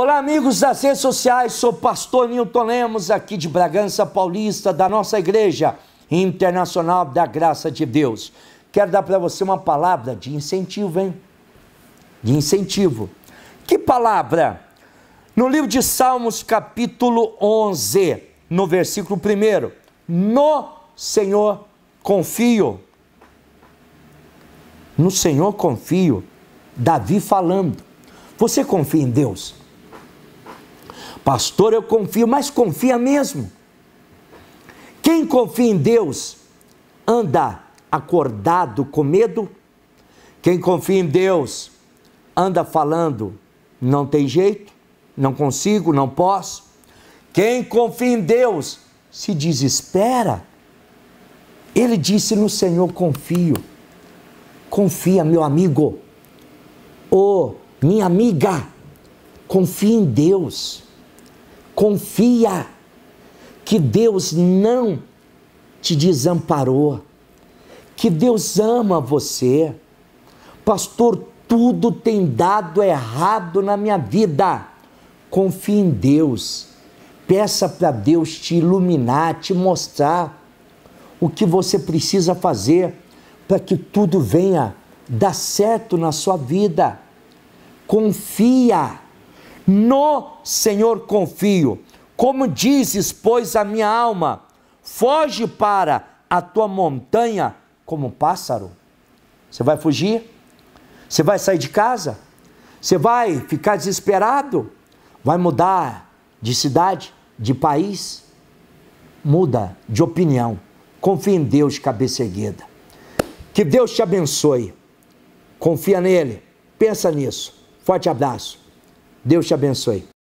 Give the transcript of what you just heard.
Olá, amigos das redes sociais, sou pastor Nilton Lemos, aqui de Bragança Paulista, da nossa Igreja Internacional da Graça de Deus. Quero dar para você uma palavra de incentivo, hein? De incentivo. Que palavra? No livro de Salmos, capítulo 11, no versículo 1, no Senhor confio. No Senhor confio. Davi falando. Você confia em Deus? Pastor, eu confio, mas confia mesmo. Quem confia em Deus anda acordado com medo. Quem confia em Deus anda falando, não tem jeito, não consigo, não posso. Quem confia em Deus se desespera. Ele disse no Senhor: confio. Confia, meu amigo. Ô, oh, minha amiga, confia em Deus. Confia que Deus não te desamparou, que Deus ama você. Pastor, tudo tem dado errado na minha vida. Confie em Deus. Peça para Deus te iluminar, te mostrar o que você precisa fazer para que tudo venha dar certo na sua vida. Confia no Senhor confio. Como dizes, pois, a minha alma, foge para a tua montanha como um pássaro. Você vai fugir? Você vai sair de casa? Você vai ficar desesperado? Vai mudar de cidade, de país? Muda de opinião. Confia em Deus, cabeça erguida. Que Deus te abençoe. Confia nele. Pensa nisso. Forte abraço. Deus te abençoe.